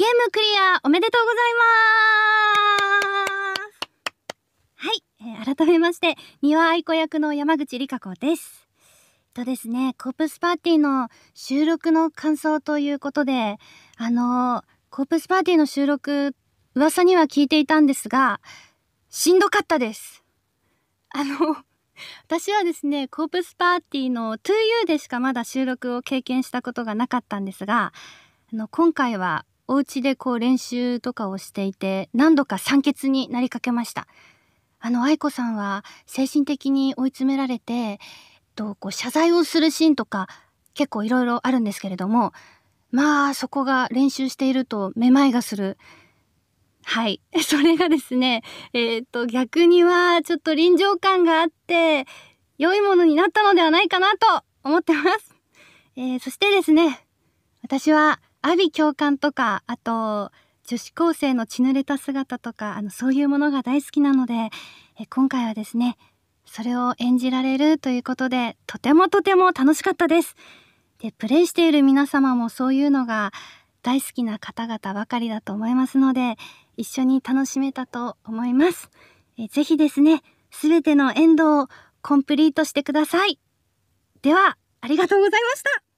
ゲームクリアおめでとうございますはい、えー、改めまして、三輪愛子役の山口里香子です。えっとですね、コープスパーティーの収録の感想ということで、あのー、コープスパーティーの収録、噂には聞いていたんですが、しんどかったです。あの、私はですね、コープスパーティーの2 u でしかまだ収録を経験したことがなかったんですが、あの今回はお家でこう練習とかをしていて、何度か酸欠になりかけました。あの、愛子さんは精神的に追い詰められて、えっと、こう謝罪をするシーンとか結構いろいろあるんですけれども、まあそこが練習しているとめまいがする。はい。それがですね、えっ、と逆にはちょっと臨場感があって、良いものになったのではないかなと思ってます。えー、そしてですね、私は阿鼻教官とかあと女子高生の血濡れた姿とかあのそういうものが大好きなのでえ今回はですねそれを演じられるということでとてもとても楽しかったですでプレイしている皆様もそういうのが大好きな方々ばかりだと思いますので一緒に楽しめたと思いますえぜひですねすべてのエンドをコンプリートしてくださいではありがとうございました